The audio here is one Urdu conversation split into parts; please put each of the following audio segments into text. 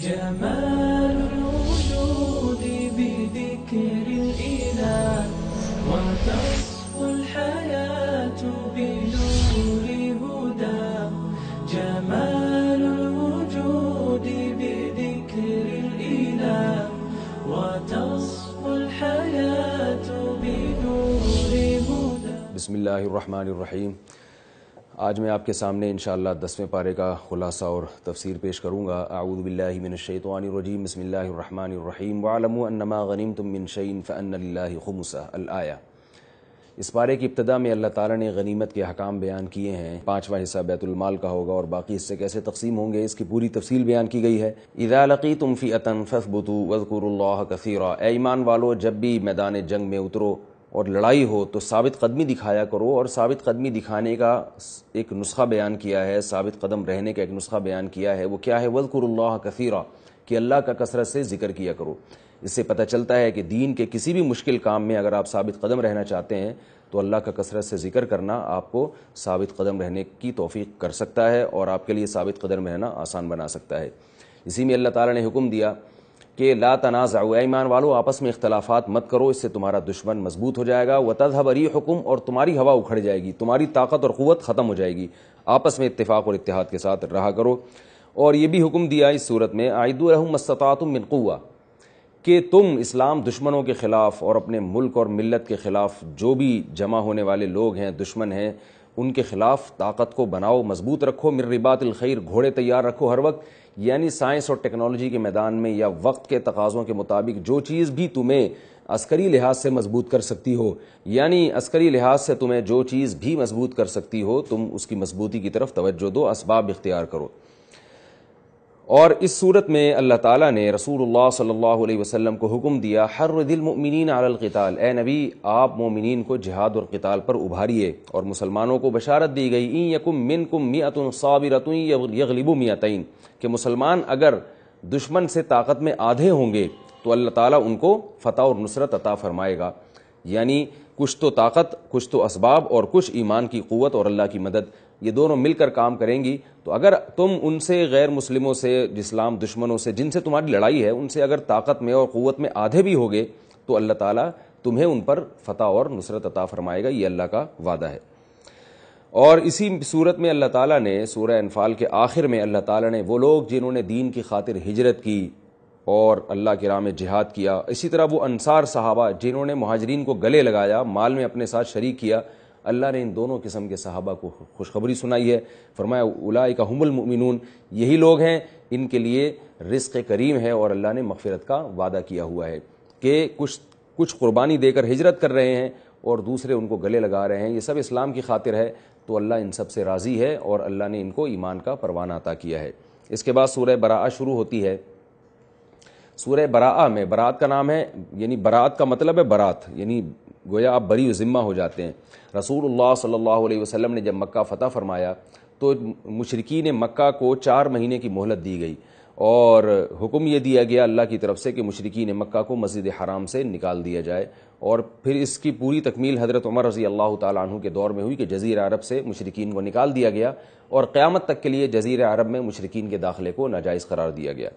جمال الوجود بذكر الإله وتصفو الحياة بنور هدى جمال الوجود بذكر الإله وتصفو الحياة بنور هدى بسم الله الرحمن الرحيم آج میں آپ کے سامنے انشاءاللہ اللہ دسویں پارے کا خلاصہ اور تفسیر پیش کروں گا اعوذ باللہ من الشیطان الرجیم بسم اللہ الرحمن الرحیم انما غنیمتم من غنیم للہ خمسہ الآیہ اس پارے کی ابتدا میں اللہ تعالیٰ نے غنیمت کے حکام بیان کیے ہیں پانچواں حصہ بیت المال کا ہوگا اور باقی حصے کیسے تقسیم ہوں گے اس کی پوری تفصیل بیان کی گئی ہے اذا لقیتم تم فثبتوا عطن اللہ کثیرا اے ایمان والو جب بھی میدان جنگ میں اترو اور لڑائی ہو تو ثابت قدمی دکھایا کرو اور ثابت قدمی دکھانے کا ایک نسخہ بیان کیا ہے ثابت قدم رہنے کا ایک نسخہ بیان کیا ہے وہ کیا ہے وزقر اللہ کثیرہ کہ اللہ کا کثرت سے ذکر کیا کرو اس سے پتہ چلتا ہے کہ دین کے کسی بھی مشکل کام میں اگر آپ ثابت قدم رہنا چاہتے ہیں تو اللہ کا کثرت سے ذکر کرنا آپ کو ثابت قدم رہنے کی توفیق کر سکتا ہے اور آپ کے لیے ثابت قدم رہنا آسان بنا سکتا ہے اسی میں اللہ تعالیٰ نے حکم دیا کہ لا تنازع اے ایمان والو آپس میں اختلافات مت کرو اس سے تمہارا دشمن مضبوط ہو جائے گا وہ تضبری حکم اور تمہاری ہوا اکھڑ جائے گی تمہاری طاقت اور قوت ختم ہو جائے گی آپس میں اتفاق اور اتحاد کے ساتھ رہا کرو اور یہ بھی حکم دیا اس صورت میں آئے الرحم احمد من منقوع کہ تم اسلام دشمنوں کے خلاف اور اپنے ملک اور ملت کے خلاف جو بھی جمع ہونے والے لوگ ہیں دشمن ہیں ان کے خلاف طاقت کو بناؤ مضبوط رکھو مر ربات الخیر گھوڑے تیار رکھو ہر وقت یعنی سائنس اور ٹیکنالوجی کے میدان میں یا وقت کے تقاضوں کے مطابق جو چیز بھی تمہیں عسکری لحاظ سے مضبوط کر سکتی ہو یعنی عسکری لحاظ سے تمہیں جو چیز بھی مضبوط کر سکتی ہو تم اس کی مضبوطی کی طرف توجہ دو اسباب اختیار کرو اور اس صورت میں اللہ تعالیٰ نے رسول اللہ صلی اللہ علیہ وسلم کو حکم دیا ہر دل مؤمنین علی القتال اے نبی آپ مومنین کو جہاد اور قتال پر ابھاریے اور مسلمانوں کو بشارت دی گئی این یکم من کم صابرتن یغلب و کہ مسلمان اگر دشمن سے طاقت میں آدھے ہوں گے تو اللہ تعالیٰ ان کو فتح اور نصرت عطا فرمائے گا یعنی کچھ تو طاقت کچھ تو اسباب اور کچھ ایمان کی قوت اور اللہ کی مدد یہ دونوں مل کر کام کریں گی تو اگر تم ان سے غیر مسلموں سے اسلام دشمنوں سے جن سے تمہاری لڑائی ہے ان سے اگر طاقت میں اور قوت میں آدھے بھی ہوگے تو اللہ تعالیٰ تمہیں ان پر فتح اور نصرت عطا فرمائے گا یہ اللہ کا وعدہ ہے اور اسی صورت میں اللہ تعالیٰ نے سورہ انفال کے آخر میں اللہ تعالیٰ نے وہ لوگ جنہوں نے دین کی خاطر ہجرت کی اور اللہ کے رام جہاد کیا اسی طرح وہ انصار صحابہ جنہوں نے مہاجرین کو گلے لگایا مال میں اپنے ساتھ شریک کیا اللہ نے ان دونوں قسم کے صحابہ کو خوشخبری سنائی ہے فرمایا الاء کا حمل المؤمنون یہی لوگ ہیں ان کے لیے رزق کریم ہے اور اللہ نے مغفرت کا وعدہ کیا ہوا ہے کہ کچھ کچھ قربانی دے کر ہجرت کر رہے ہیں اور دوسرے ان کو گلے لگا رہے ہیں یہ سب اسلام کی خاطر ہے تو اللہ ان سب سے راضی ہے اور اللہ نے ان کو ایمان کا پروانہ عطا کیا ہے اس کے بعد سورہ براء شروع ہوتی ہے سورہ براء میں برات کا نام ہے یعنی برات کا مطلب ہے برات یعنی گویا آپ بری و ذمہ ہو جاتے ہیں رسول اللہ صلی اللہ علیہ وسلم نے جب مکہ فتح فرمایا تو مشرقین مکہ کو چار مہینے کی مہلت دی گئی اور حکم یہ دیا گیا اللہ کی طرف سے کہ مشرقین مکہ کو مسجد حرام سے نکال دیا جائے اور پھر اس کی پوری تکمیل حضرت عمر رضی اللہ تعالیٰ عنہ کے دور میں ہوئی کہ جزیر عرب سے مشرقین کو نکال دیا گیا اور قیامت تک کے لیے جزیر عرب میں مشرقین کے داخلے کو ناجائز قرار دیا گیا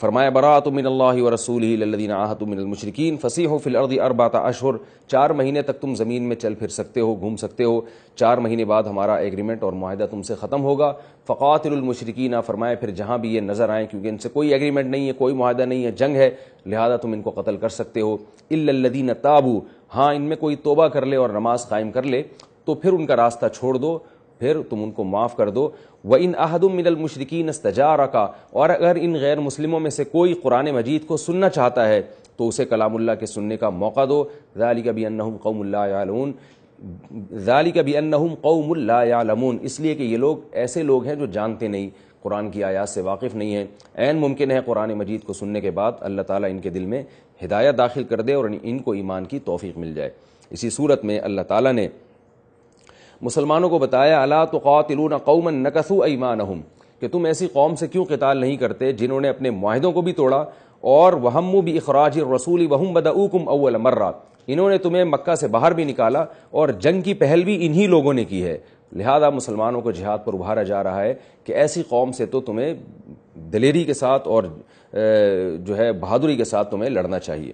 فرمایا برات من اللہ و رسول اللہ آحت من المشرقین فصیح ہو فل اربات اشہر چار مہینے تک تم زمین میں چل پھر سکتے ہو گھوم سکتے ہو چار مہینے بعد ہمارا ایگریمنٹ اور معاہدہ تم سے ختم ہوگا فقات المشرقین فرمایا پھر جہاں بھی یہ نظر آئیں کیونکہ ان سے کوئی ایگریمنٹ نہیں ہے کوئی معاہدہ نہیں ہے جنگ ہے لہذا تم ان کو قتل کر سکتے ہو الدین تابو ہاں ان میں کوئی توبہ کر لے اور نماز قائم کر لے تو پھر ان کا راستہ چھوڑ دو پھر تم ان کو معاف کر دو وہ ان من المشرقین استجا رکھا اور اگر ان غیر مسلموں میں سے کوئی قرآن مجید کو سننا چاہتا ہے تو اسے کلام اللہ کے سننے کا موقع دو ذالک بھی انہم قوم اللہ علون ذالک بھی انہم قوم اللہ علمون اس لیے کہ یہ لوگ ایسے لوگ ہیں جو جانتے نہیں قرآن کی آیات سے واقف نہیں ہیں عین ممکن ہے قرآن مجید کو سننے کے بعد اللہ تعالیٰ ان کے دل میں ہدایت داخل کر دے اور ان کو ایمان کی توفیق مل جائے اسی صورت میں اللہ تعالیٰ نے مسلمانوں کو بتایا اللہ قاتل قاتلون نقسو نقصو ایمانہم کہ تم ایسی قوم سے کیوں قتال نہیں کرتے جنہوں نے اپنے معاہدوں کو بھی توڑا اور وہم بھی اخراج وہم وہ اوکم اول مرہ انہوں نے تمہیں مکہ سے باہر بھی نکالا اور جنگ کی پہل بھی انہی لوگوں نے کی ہے لہذا مسلمانوں کو جہاد پر ابھارا جا رہا ہے کہ ایسی قوم سے تو تمہیں دلیری کے ساتھ اور جو ہے بہادری کے ساتھ تمہیں لڑنا چاہیے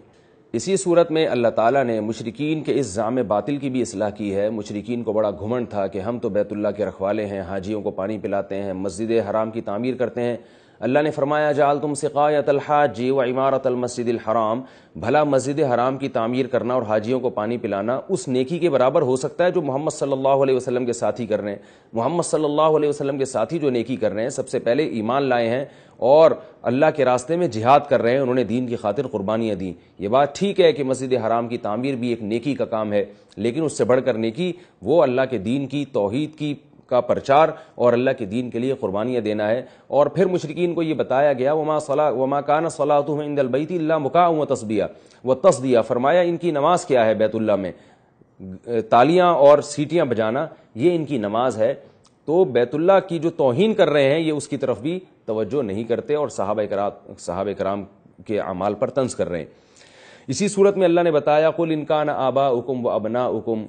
اسی صورت میں اللہ تعالیٰ نے مشرقین کے اس ضام باطل کی بھی اصلاح کی ہے مشرقین کو بڑا گھمنڈ تھا کہ ہم تو بیت اللہ کے رکھوالے ہیں حاجیوں کو پانی پلاتے ہیں مسجد حرام کی تعمیر کرتے ہیں اللہ نے فرمایا جال تم سقایت الحاجی و عمارت المسجد الحرام بھلا مسجد حرام کی تعمیر کرنا اور حاجیوں کو پانی پلانا اس نیکی کے برابر ہو سکتا ہے جو محمد صلی اللہ علیہ وسلم کے ساتھی کر رہے ہیں محمد صلی اللہ علیہ وسلم کے ساتھی جو نیکی کر رہے ہیں سب سے پہلے ایمان لائے ہیں اور اللہ کے راستے میں جہاد کر رہے ہیں انہوں نے دین کی خاطر قربانیاں دیں یہ بات ٹھیک ہے کہ مسجد حرام کی تعمیر بھی ایک نیکی کا کام ہے لیکن اس سے بڑھ کر نیکی وہ اللہ کے دین کی توحید کی کا پرچار اور اللہ کے دین کے لیے قربانیاں دینا ہے اور پھر مشرقین کو یہ بتایا گیا وما وما کان عند البیت و و فرمایا ان کی نماز کیا ہے بیت اللہ میں تالیاں اور سیٹیاں بجانا یہ ان کی نماز ہے تو بیت اللہ کی جو توہین کر رہے ہیں یہ اس کی طرف بھی توجہ نہیں کرتے اور صحابہ کرام صحابہ کرام کے اعمال پر تنز کر رہے ہیں اسی صورت میں اللہ نے بتایا کل و ابنا حکم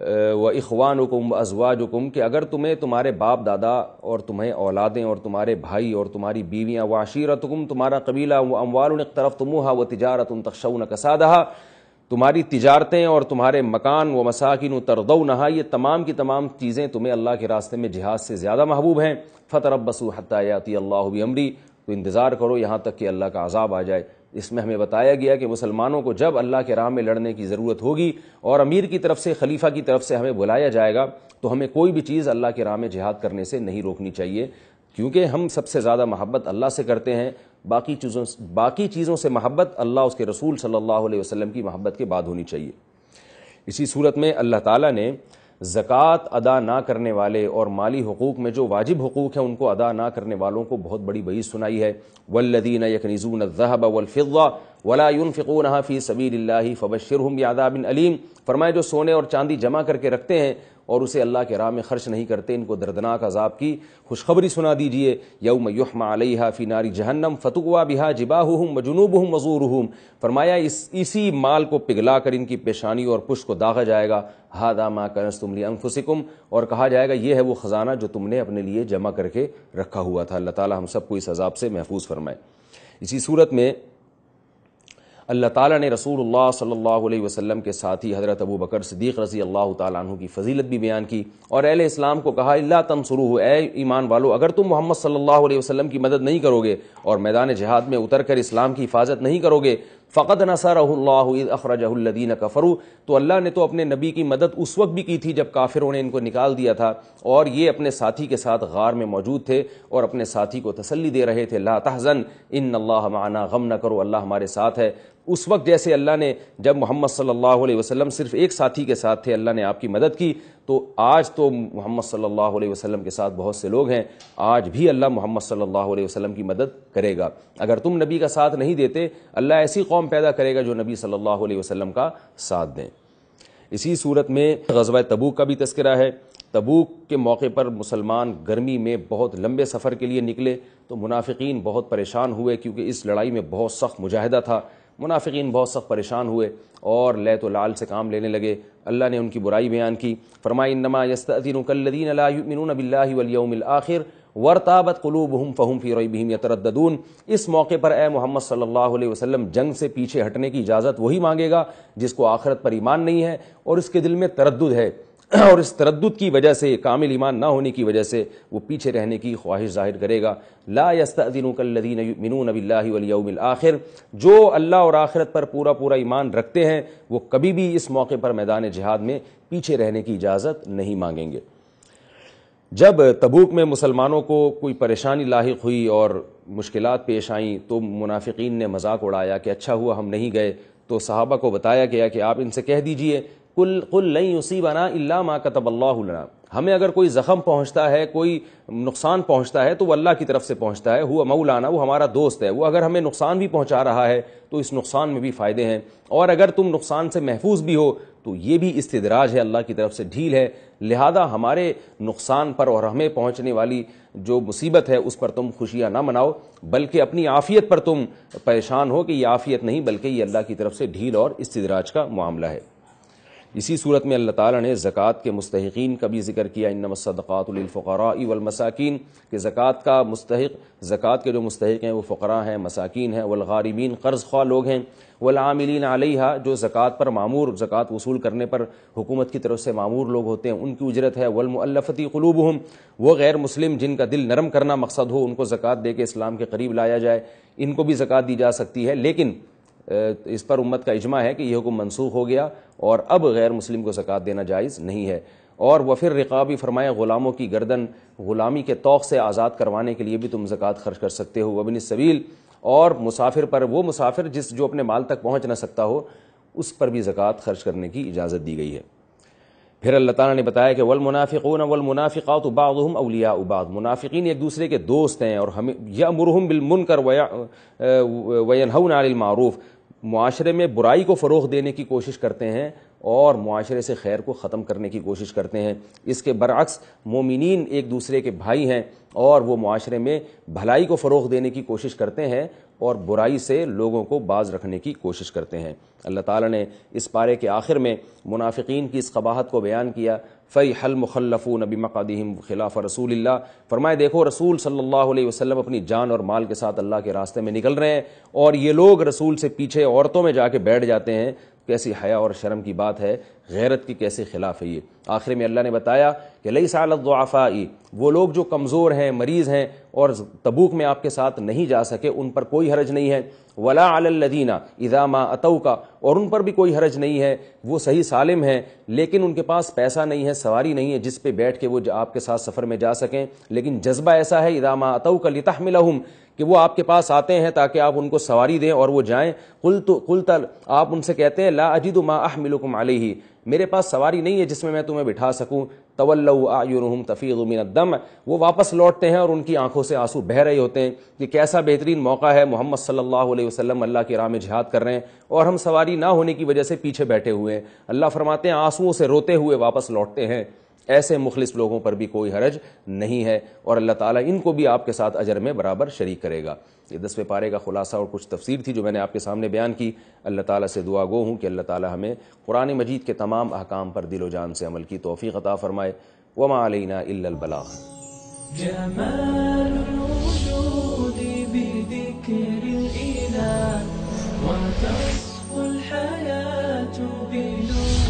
و اخوان حکم ازواج اکم کہ اگر تمہیں تمہارے باپ دادا اور تمہیں اولادیں اور تمہارے بھائی اور تمہاری بیویاں عشیرت عشیرتم تمہارا قبیلہ و اموال ایک طرف تمہا و تجارت ان تخشون کسادہ تمہاری تجارتیں اور تمہارے مکان و مساکین و تردو نہا یہ تمام کی تمام چیزیں تمہیں اللہ کے راستے میں جہاز سے زیادہ محبوب ہیں فطر حتیٰ یاتی اللہ عمری تو انتظار کرو یہاں تک کہ اللہ کا عذاب آ جائے اس میں ہمیں بتایا گیا کہ مسلمانوں کو جب اللہ کے راہ میں لڑنے کی ضرورت ہوگی اور امیر کی طرف سے خلیفہ کی طرف سے ہمیں بلایا جائے گا تو ہمیں کوئی بھی چیز اللہ کے راہ میں جہاد کرنے سے نہیں روکنی چاہیے کیونکہ ہم سب سے زیادہ محبت اللہ سے کرتے ہیں باقی چیزوں باقی چیزوں سے محبت اللہ اس کے رسول صلی اللہ علیہ وسلم کی محبت کے بعد ہونی چاہیے اسی صورت میں اللہ تعالیٰ نے زکوٰۃ ادا نہ کرنے والے اور مالی حقوق میں جو واجب حقوق ہیں ان کو ادا نہ کرنے والوں کو بہت بڑی بعض سنائی ہے ولدین یک نیزون الظہبا و ولا فقون حافی سبیل اللہ فبشر بن علیم فرمائے جو سونے اور چاندی جمع کر کے رکھتے ہیں اور اسے اللہ کے راہ میں خرچ نہیں کرتے ان کو دردناک عذاب کی خوشخبری سنا دیجیے یوم یحما علیہ فی ناری جہنم فتقوا بہا ہا و جنوبہم میں جنوب ہوں فرمایا اس اسی مال کو پگھلا کر ان کی پیشانی اور پشت کو داغا جائے گا ہادا ما کنس تم انفسکم اور کہا جائے گا یہ ہے وہ خزانہ جو تم نے اپنے لیے جمع کر کے رکھا ہوا تھا اللہ تعالیٰ ہم سب کو اس عذاب سے محفوظ فرمائے اسی صورت میں اللہ تعالیٰ نے رسول اللہ صلی اللہ علیہ وسلم کے ساتھی حضرت ابو بکر صدیق رضی اللہ تعالیٰ عنہ کی فضیلت بھی بیان کی اور اہل اسلام کو کہا اللہ تم سرو ہو اے ایمان والو اگر تم محمد صلی اللہ علیہ وسلم کی مدد نہیں کرو گے اور میدان جہاد میں اتر کر اسلام کی حفاظت نہیں کرو گے فقط نسر اللہ اخراجہ الدین کفرو تو اللہ نے تو اپنے نبی کی مدد اس وقت بھی کی تھی جب کافروں نے ان کو نکال دیا تھا اور یہ اپنے ساتھی کے ساتھ غار میں موجود تھے اور اپنے ساتھی کو تسلی دے رہے تھے تحزن ان اللہ معنا غم نہ کرو اللہ ہمارے ساتھ ہے اس وقت جیسے اللہ نے جب محمد صلی اللہ علیہ وسلم صرف ایک ساتھی کے ساتھ تھے اللہ نے آپ کی مدد کی تو آج تو محمد صلی اللہ علیہ وسلم کے ساتھ بہت سے لوگ ہیں آج بھی اللہ محمد صلی اللہ علیہ وسلم کی مدد کرے گا اگر تم نبی کا ساتھ نہیں دیتے اللہ ایسی قوم پیدا کرے گا جو نبی صلی اللہ علیہ وسلم کا ساتھ دیں اسی صورت میں غزوہ تبوک کا بھی تذکرہ ہے تبوک کے موقع پر مسلمان گرمی میں بہت لمبے سفر کے لیے نکلے تو منافقین بہت پریشان ہوئے کیونکہ اس لڑائی میں بہت سخت مجاہدہ تھا منافقین بہت سخت پریشان ہوئے اور لے تو لال سے کام لینے لگے اللہ نے ان کی برائی بیان کی فرمائی نما یستیندین المنون لا اللہ ولیم الآخر الاخر ورتابت قلو بہم فہم فروئی یا ترددون اس موقع پر اے محمد صلی اللہ علیہ وسلم جنگ سے پیچھے ہٹنے کی اجازت وہی مانگے گا جس کو آخرت پر ایمان نہیں ہے اور اس کے دل میں تردد ہے اور اس تردد کی وجہ سے کامل ایمان نہ ہونے کی وجہ سے وہ پیچھے رہنے کی خواہش ظاہر کرے گا لا یستینکلدینبی بالله ولی الآخر جو اللہ اور آخرت پر پورا پورا ایمان رکھتے ہیں وہ کبھی بھی اس موقع پر میدان جہاد میں پیچھے رہنے کی اجازت نہیں مانگیں گے جب تبوک میں مسلمانوں کو کوئی پریشانی لاحق ہوئی اور مشکلات پیش آئیں تو منافقین نے مذاق اڑایا کہ اچھا ہوا ہم نہیں گئے تو صحابہ کو بتایا گیا کہ آپ ان سے کہہ دیجئے کل کل نہیں اسی بنا اللہ ماں کا تب اللہ لنا ہمیں اگر کوئی زخم پہنچتا ہے کوئی نقصان پہنچتا ہے تو وہ اللہ کی طرف سے پہنچتا ہے وہ مولانا وہ ہمارا دوست ہے وہ اگر ہمیں نقصان بھی پہنچا رہا ہے تو اس نقصان میں بھی فائدے ہیں اور اگر تم نقصان سے محفوظ بھی ہو تو یہ بھی استدراج ہے اللہ کی طرف سے ڈھیل ہے لہذا ہمارے نقصان پر اور ہمیں پہنچنے والی جو مصیبت ہے اس پر تم خوشیاں نہ مناؤ بلکہ اپنی عافیت پر تم پریشان ہو کہ یہ عافیت نہیں بلکہ یہ اللہ کی طرف سے ڈھیل اور استدراج کا معاملہ ہے اسی صورت میں اللہ تعالیٰ نے زکوٰۃ کے مستحقین کا بھی ذکر کیا ان الفقرا او والمساکین کہ زکوٰۃ کا مستحق زکوٰۃ کے جو مستحق ہیں وہ فقراء ہیں مساکین ہیں والغارمین قرض خواہ لوگ ہیں وہ العاملین علیہ جو زکوٰۃ پر معمور زکوٰۃ وصول کرنے پر حکومت کی طرف سے معمور لوگ ہوتے ہیں ان کی اجرت ہے والمؤلفتی قلوبہم الفتی قلوب وہ غیر مسلم جن کا دل نرم کرنا مقصد ہو ان کو زکوٰۃ دے کے اسلام کے قریب لایا جائے ان کو بھی زکوٰۃ دی جا سکتی ہے لیکن اس پر امت کا اجماع ہے کہ یہ حکم منسوخ ہو گیا اور اب غیر مسلم کو زکوٰۃ دینا جائز نہیں ہے اور وفر رقابی فرمایا غلاموں کی گردن غلامی کے توق سے آزاد کروانے کے لیے بھی تم زکوٰۃ خرچ کر سکتے ہو ابن سبیل اور مسافر پر وہ مسافر جس جو اپنے مال تک پہنچ نہ سکتا ہو اس پر بھی زکوٰۃ خرچ کرنے کی اجازت دی گئی ہے پھر اللہ تعالیٰ نے بتایا کہ والمنافقون والمنافقات بعضهم اولیاء بعض منافقین ایک دوسرے کے دوست ہیں اور ہم یا وینہون بالمن المعروف معاشرے میں برائی کو فروغ دینے کی کوشش کرتے ہیں اور معاشرے سے خیر کو ختم کرنے کی کوشش کرتے ہیں اس کے برعکس مومنین ایک دوسرے کے بھائی ہیں اور وہ معاشرے میں بھلائی کو فروغ دینے کی کوشش کرتے ہیں اور برائی سے لوگوں کو باز رکھنے کی کوشش کرتے ہیں اللہ تعالیٰ نے اس پارے کے آخر میں منافقین کی اس قباحت کو بیان کیا فی حل مخلف نبی مقادیم خلاف رسول اللہ فرمائے دیکھو رسول صلی اللہ علیہ وسلم اپنی جان اور مال کے ساتھ اللہ کے راستے میں نکل رہے ہیں اور یہ لوگ رسول سے پیچھے عورتوں میں جا کے بیٹھ جاتے ہیں کیسی حیا اور شرم کی بات ہے غیرت کی کیسے خلاف ہے یہ آخر میں اللہ نے بتایا کہ لئی سالت صافی وہ لوگ جو کمزور ہیں مریض ہیں اور تبوک میں آپ کے ساتھ نہیں جا سکے ان پر کوئی حرج نہیں ہے ولا الدینہ ادام اتو کا اور ان پر بھی کوئی حرج نہیں ہے وہ صحیح سالم ہیں لیکن ان کے پاس پیسہ نہیں ہے سواری نہیں ہے جس پہ بیٹھ کے وہ آپ کے ساتھ سفر میں جا سکیں لیکن جذبہ ایسا ہے ادامہ اتو کا لتاح کہ وہ آپ کے پاس آتے ہیں تاکہ آپ ان کو سواری دیں اور وہ جائیں کل تو کل تر آپ ان سے کہتے ہیں لا ما احملکم علیہ میرے پاس سواری نہیں ہے جس میں میں تمہیں بٹھا سکوں تو آم تفیع من الدم وہ واپس لوٹتے ہیں اور ان کی آنکھوں سے آنسو بہہ رہے ہوتے ہیں کہ کیسا بہترین موقع ہے محمد صلی اللہ علیہ وسلم اللہ کے میں جہاد کر رہے ہیں اور ہم سواری نہ ہونے کی وجہ سے پیچھے بیٹھے ہوئے ہیں اللہ فرماتے ہیں آنسوؤں سے روتے ہوئے واپس لوٹتے ہیں ایسے مخلص لوگوں پر بھی کوئی حرج نہیں ہے اور اللہ تعالیٰ ان کو بھی آپ کے ساتھ اجر میں برابر شریک کرے گا یہ دسویں پارے کا خلاصہ اور کچھ تفسیر تھی جو میں نے آپ کے سامنے بیان کی اللہ تعالیٰ سے دعا گو ہوں کہ اللہ تعالیٰ ہمیں قرآن مجید کے تمام احکام پر دل و جان سے عمل کی توفیق عطا فرمائے الحياة بنور